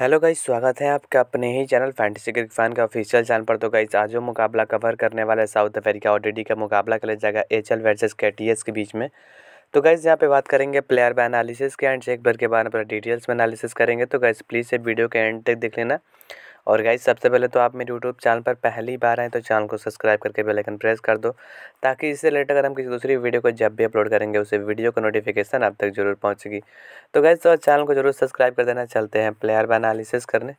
hello guys स्वागत है आपका अपने ही चैनल फैंटेसी क्रिक फैन का ऑफिशियल चैनल पर तो गाइज आज जो मुकाबला कवर करने वाला साउथ अफ्रीका और का मुकाबला कर जाएगा H L versus K T S के बीच में तो गाइज यहाँ पे बात करेंगे प्लेयर बाय एनालिसिस के एंड चेक भर के बारे में डिटेल्स में एनालिसिस करेंगे तो गाइज प्लीज़ से वीडियो के एंड तक देख लेना और गाइज सबसे पहले तो आप मेरे यूट्यूब चैनल पर पहली बार आएँ तो चैनल को सब्सक्राइब करके बेलाइकन प्रेस कर दो ताकि इससे रिलेटेड अगर हम किसी दूसरी वीडियो को जब भी अपलोड करेंगे उसे वीडियो का नोटिफिकेशन आप तक जरूर पहुँचेगी तो गाइज तो चैनल को जरूर सब्सक्राइब कर देना चलते हैं प्लेयर बनालिसिस करने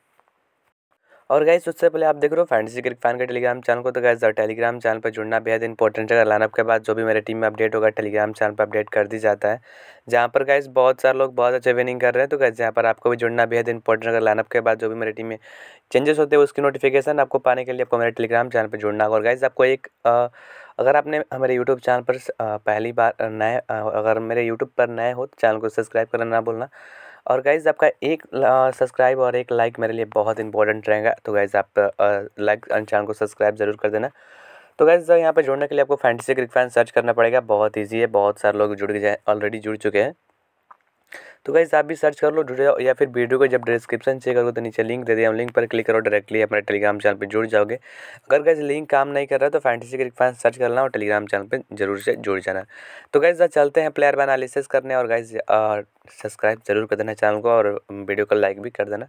और गाइस उससे पहले आप देख रहे हो फैंटेसी क्रिक फैन का टेलीग्राम चैनल को तो गाइस टेलीग्राम चैनल पर जुड़ना बेहद इंपॉर्टेंट है लाइनअप के बाद जो भी मेरे टीम में अपडेट होगा टेलीग्राम चैनल पर अपडेट कर दी जाता है जहाँ पर गाइस बहुत सारे लोग बहुत अच्छे विनिंग कर रहे हैं तो गाइस यहाँ पर आपको भी जुड़ना बेहद इंपॉर्टेंट है लाइनअप के बाद जो भी मेरे टीम में चेंजेस होते हैं उसकी नोटिफिकेशन आपको पाने के लिए आपको मेरे टेलीग्राम चैनल पर जुड़ना होगा और गाइज आपको एक अगर आपने हमारे यूट्यूब चैनल पर पहली बार नए अगर मेरे यूट्यूब पर नए हो तो चैनल को सब्सक्राइब करना ना बोलना और गाइज आपका एक सब्सक्राइब और एक लाइक मेरे लिए बहुत इंपॉर्टेंट रहेगा तो गाइज आप लाइक चैनल को सब्सक्राइब ज़रूर कर देना तो गाइज यहाँ पर जुड़ने के लिए आपको फैंटेसी क्रिक फैन सर्च करना पड़ेगा बहुत ईजी है बहुत सारे लोग जुड़ गए ऑलरेडी जुड़ चुके हैं तो गाइज आप भी सर्च कर लो जुड़े या फिर वीडियो को जब डिस्क्रिप्शन चेक करो तो नीचे लिंक दे दिया हम लिंक पर क्लिक करो डायरेक्टली अपने टेलीग्राम चैनल पर जुड़ जाओगे अगर गाइज लिंक काम नहीं कर रहा तो फैंटेसी क्रिक फैंस सर्च करना और टेलीग्राम चैनल पर जरूर से जुड़ जाना तो गाइज चलते हैं प्लेयर बाय एनालिसिस करने और गाइज सब्सक्राइब जरूर कर देना चैनल को और वीडियो को लाइक भी कर देना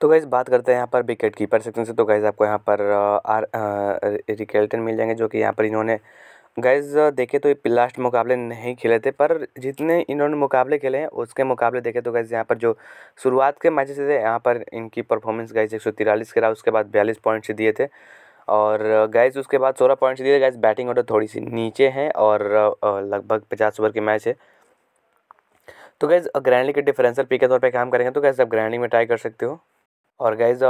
तो गाइज बात करते हैं यहाँ पर विकेट कीपर सेक्शन से तो गाइज आपको यहाँ पर आर रिकेल्टन मिल जाएंगे जो कि यहाँ पर इन्होंने गैज़ देखे तो लास्ट मुकाबले नहीं खेले थे पर जितने इन्होंने मुकाबले खेले हैं उसके मुकाबले देखे तो गैज़ यहाँ पर जो शुरुआत के मैचेस थे यहाँ पर इनकी परफॉर्मेंस गैज़ एक सौ तिरालीस के रहा उसके बाद बयालीस पॉइंट्स दिए थे और गैज़ उसके बाद सोलह पॉइंट्स दिए गैज़ बैटिंग ऑर्डर थोड़ी सी नीचे हैं और लगभग पचास ओवर के मैच है तो गैज़ ग्रैंडली के डिफरेंशियल पी के तौर पर काम करेंगे तो गैज़ आप ग्रैंडली में ट्राई कर सकते हो और गैज़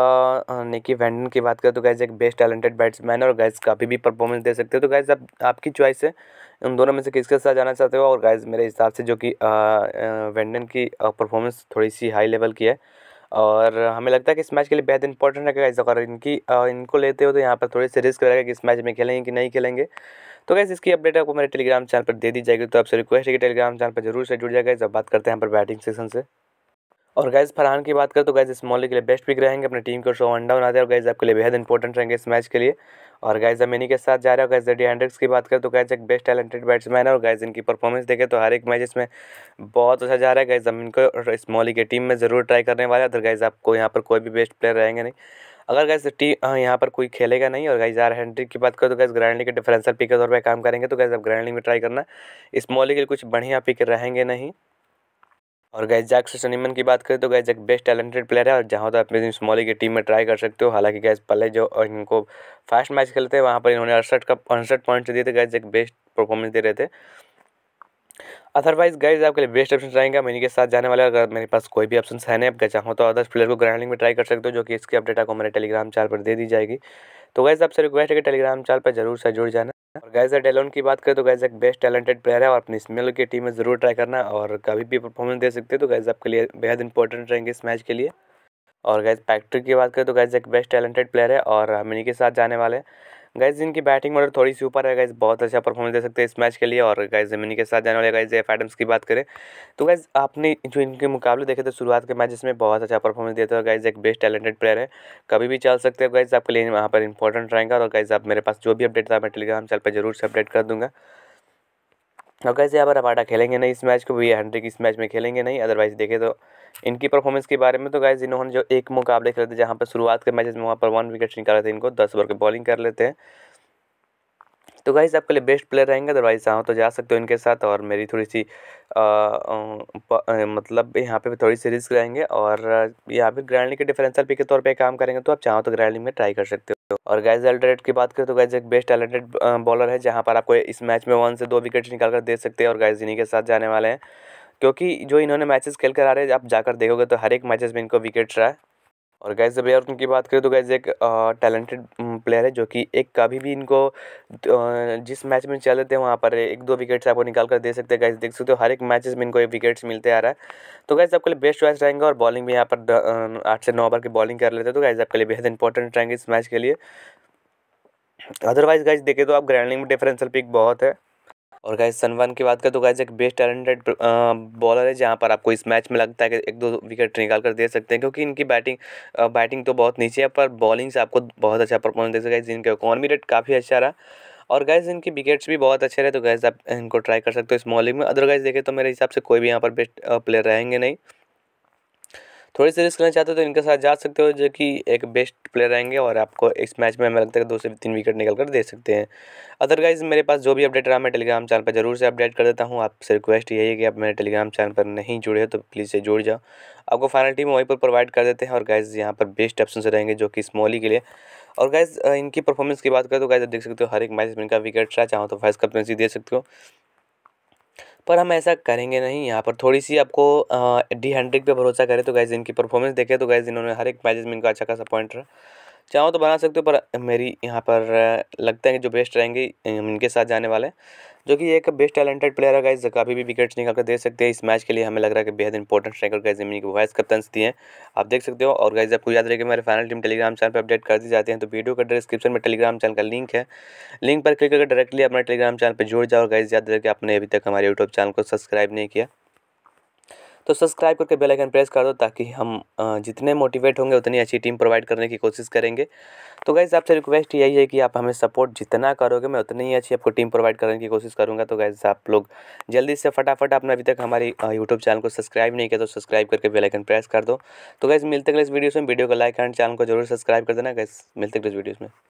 निकी वैंडन की बात करें तो गैज़ एक बेस्ट टैलेंटेड बैट्समैन है और गैज़ काफ़ी भी परफॉर्मेंस दे सकते हो तो गैज़ आप आपकी चॉइस है उन दोनों में से किसके साथ जाना चाहते हो और गाइज मेरे हिसाब से जो कि वैंडन की परफॉर्मेंस थोड़ी सी हाई लेवल की है और हमें लगता है कि इस मैच के लिए बेहद इंपॉर्टेंट है गाइज अगर इनकी इनको लेते हो तो यहाँ पर थोड़ी सी रिस्क रहेगा कि इस मैच में खेलेंगे कि नहीं खेलेंगे तो गैस इसकी अपडेट आपको मेरे टेलीग्राम चैनल पर दे दी जाएगी तो आपसे रिक्वेस्ट है कि टेलीग्राम चैनल पर जरूर से जुड़ जाएगा जब बात करते हैं यहाँ पर बैटिंग सेशन से और गैस फरहान की बात करें तो गैस इस मॉले के लिए बेस्ट पिक रहेंगे अपनी टीम को शो अंडा बनाते हैं और गैस आपके लिए बेहद इंपॉर्टेंट रहेंगे इस मैच के लिए और गैस जमीनी के साथ जा रहे हो गैस डी हैंड्रिक्स की बात करें तो गैस एक बेस्ट टैलेंटेड बैट्समैन है और गैस इनकी परफॉर्मेंस देखें तो हर एक मैच इसमें बहुत अच्छा जा रहा है गैस जमीन को इस मॉली की टीम में ज़रूर ट्राई करने वाले अदर गैस आपको यहाँ पर कोई भी बेस्ट प्लेयर रहेंगे नहीं अगर गैस टी यहाँ पर कोई खेलेगा नहीं और गैस आर हैंड्रिक की बात करें तो गैस ग्रैंडली के डिफरेंशियल पिकर तौर पर काम करेंगे तो गैस आप ग्रैंडली में ट्राई करना इस मॉली के लिए कुछ बढ़िया पिकर रहेंगे नहीं और गैस जैक सनीमन की बात करें तो guys Jack best talented player है और जहाँ तो अपने स्मॉली की टीम में ट्राई कर सकते हो हालांकि गैस पहले जो इनको फास्ट मैच खेलते हैं वहाँ पर इन्होंने अड़सठ का अड़सठ पॉइंट दिए थे गैस जैक बेस्ट परफॉर्मेंस दे रहे थे अदरवाइज गाइज आपके लिए बेस्ट ऑप्शन रहेंगे मैं इनके साथ जाने वाले अगर मेरे पास कोई भी ऑप्शन है नहीं आप चाहो तो अदर्स प्लेयर को ग्राइंडिंग में ट्राई कर सकते हो जो कि इसकी अपडेट आपको मेरे टेलीग्राम चैनल पर दे दी जाएगी तो गैस आपसे रिक्वेस्ट है कि टेलीग्राम चैनल पर जरूर से जुड़ जाना और गैज डेलोन की बात करें तो गैज एक बेस्ट टैलेंटेड प्लेयर है और अपनी स्मेल की टीम में ज़रूर ट्राई करना और कभी भी परफॉर्मेंस दे सकते हैं तो गैज आपके लिए बेहद इंपॉर्टेंट रहेंगे इस मैच के लिए और गैज पैक्ट्रिक की बात करें तो गैज एक बेस्ट टैलेंटेड प्लेयर है और हम इन्हीं के साथ जाने वाले हैं गैस इनकी बैटिंग ऑर्डर थोड़ी सी ऊपर है गैस बहुत अच्छा परफॉर्मेंस दे सकते हैं इस मैच के लिए और गैस जमीनी के साथ जाने वाले गैस एफ एडम्स की बात करें तो गैस आपने जो इनके मुकाबले देखे थे शुरुआत के मैच में बहुत अच्छा परफॉर्मेंस देते हो गैस एक बेस्ट टैलेंटेड प्लेयर है कभी भी चल सकते हो गैस आपके लिए वहाँ पर इंपॉर्टेंट रहेंगे और गैस आप मेरे पास जो भी अपडेट था मैं टेलीग्राम चैनल पर जरूर से अपडेट कर दूँगा और कैसे अब अपाटा खेलेंगे नहीं इस मैच को भी हंड्रेड इस मैच में खेलेंगे नहीं अदरवाइज देखें तो इनकी परफॉर्मेंस के बारे में तो गाइज इन्होंने जो एक मुकाबले खेले थे जहाँ पर शुरुआत के मैचेस में वहाँ पर वन विकेट निकाले थे इनको दस ओवर के बॉलिंग कर लेते हैं तो गाइज आपके लिए बेस्ट प्लेयर रहेंगे अदरवाइज चाहो तो जा सकते हो इनके साथ और मेरी थोड़ी सी आ, आ, मतलब यहाँ पे थोड़ी सी रिस्क रहेंगे और यहाँ पे ग्रैंडली के डिफरेंशियल पिक के तौर पर काम करेंगे तो आप चाहो तो ग्रैंडली में ट्राई कर सकते हो और गैज एलड्रेड की बात करें तो गैज एक बेस्ट टैलेंटेड बॉलर है जहाँ पर आपको इस मैच में वन से दो विकेट निकाल कर दे सकते हैं और गैज इन्हीं के साथ जाने वाले हैं क्योंकि जो इन्होंने मैचेस खेल कर आ रहे हैं आप जाकर देखोगे तो हर एक मैचेस में इनको विकेट रहा है और गैस जब यार की बात करें तो गैस एक टैलेंटेड प्लेयर है जो कि एक कभी भी इनको जिस मैच में चल रहे हैं वहाँ पर एक दो विकेट्स आपको निकाल कर दे सकते हैं गैस देख सकते हो हर एक मैचेस में इनको एक विकेट्स मिलते आ रहा है तो गैस आपके लिए बेस्ट चॉइस रहेंगे और बॉलिंग भी यहाँ पर आठ से नौ ओवर की बॉलिंग कर लेते हैं तो गैस आपके लिए बेहद इंपॉर्टेंट रहेंगे इस मैच के लिए अदरवाइज गैस देखें तो आप ग्रैंडिंग में डिफरेंशियल पिक बहुत है और गाइज सनवान की बात करें तो गाइज एक बेस्ट टैलेंटेड बॉलर है जहाँ पर आपको इस मैच में लगता है कि एक दो विकेट निकाल कर दे सकते हैं क्योंकि इनकी बैटिंग बैटिंग तो बहुत नीचे है पर बॉलिंग से आपको बहुत अच्छा परफॉर्मेंस दे सकता है जिनका इकॉनमी रेट काफ़ी अच्छा रहा और गैस इनकी विकेट्स भी बहुत अच्छे रहे तो गैस आप इनको ट्राई कर सकते हो इस मॉलिंग में अदरवाइज़ देखें तो मेरे हिसाब से कोई भी यहाँ पर बेस्ट प्लेयर रहेंगे नहीं थोड़ी सी रिस्क लेना चाहते हो तो इनके साथ जा सकते हो जो कि एक बेस्ट प्लेयर रहेंगे और आपको इस मैच में हमें लगता है दो से तीन विकेट निकल कर दे सकते हैं अदरवाइज़ मेरे पास जो भी अपडेट रहा मैं टेलीग्राम चैनल पर जरूर से अपडेट कर देता हूँ आपसे रिक्वेस्ट यही है कि आप मेरे टेलीग्राम चैनल पर नहीं जुड़े हो तो प्लीज़ से जुड़ जाओ आपको फाइनल टीम वहीं पर प्रोवाइड कर देते हैं और गाइज यहाँ पर बेस्ट ऑप्शन रहेंगे जो कि स्मॉली के लिए और गाइज इनकी परफॉर्मेंस की बात करें तो गाइज देख सकते हो हर एक मैच में इनका विकेट रहा चाहो तो वाइस कैप्टनसी दे सकते हो पर हम ऐसा करेंगे नहीं यहाँ पर थोड़ी सी आपको डी हंड्रेड पर भरोसा करें तो गैज़ इनकी परफॉर्मेंस देखें तो गैज़ इन्होंने हर एक मैच में इनका अच्छा खासा पॉइंट रहा चाहो तो बना सकते हो पर मेरी यहाँ पर लगता है कि जो बेस्ट रहेंगे इनके साथ जाने वाले हैं जो कि एक बेस्ट टैलेंटेड प्लेयर है गाइज काफ़ी भी विकेट्स निकाल कर दे सकते हैं इस मैच के लिए हमें लग रहा है कि बेहद इंपॉर्टेंट स्ट्राइकर गाइज जमीन की वाइस कप्तान दिए हैं आप देख सकते हो और गाइज आपको याद रहेगा मेरे फाइनल टीम टेलीग्राम चैनल पर अपडेट कर दी जाती है तो वीडियो का डिस्क्रिप्शन में टेलीग्राम चैनल का लिंक है लिंक पर क्लिक करके डायरेक्टली अपना टेलीग्राम चैनल पर जुड़ जाओ और गाइज याद रहे कि आपने अभी तक हमारे यूट्यूब चैनल को सब्सक्राइब नहीं किया तो सब्सक्राइब करके बेल आइकन प्रेस कर दो ताकि हम जितने मोटिवेट होंगे उतनी अच्छी टीम प्रोवाइड करने की कोशिश करेंगे तो गाइज़ आपसे रिक्वेस्ट यही है कि आप हमें सपोर्ट जितना करोगे मैं उतनी ही अच्छी आपको टीम प्रोवाइड करने की कोशिश करूँगा तो गाइज़ आप लोग जल्दी से फटाफट अपना अभी तक हमारी यूट्यूब चैनल को सब्सक्राइब नहीं किया तो सब्सक्राइब करके बेलाइकन प्रेस कर दो तो गाइज़ मिलते गए इस वीडियो में वीडियो को लाइक एंड चैनल को जरूर सब्सक्राइब कर देना गाइज़ मिलते गए इस वीडियो में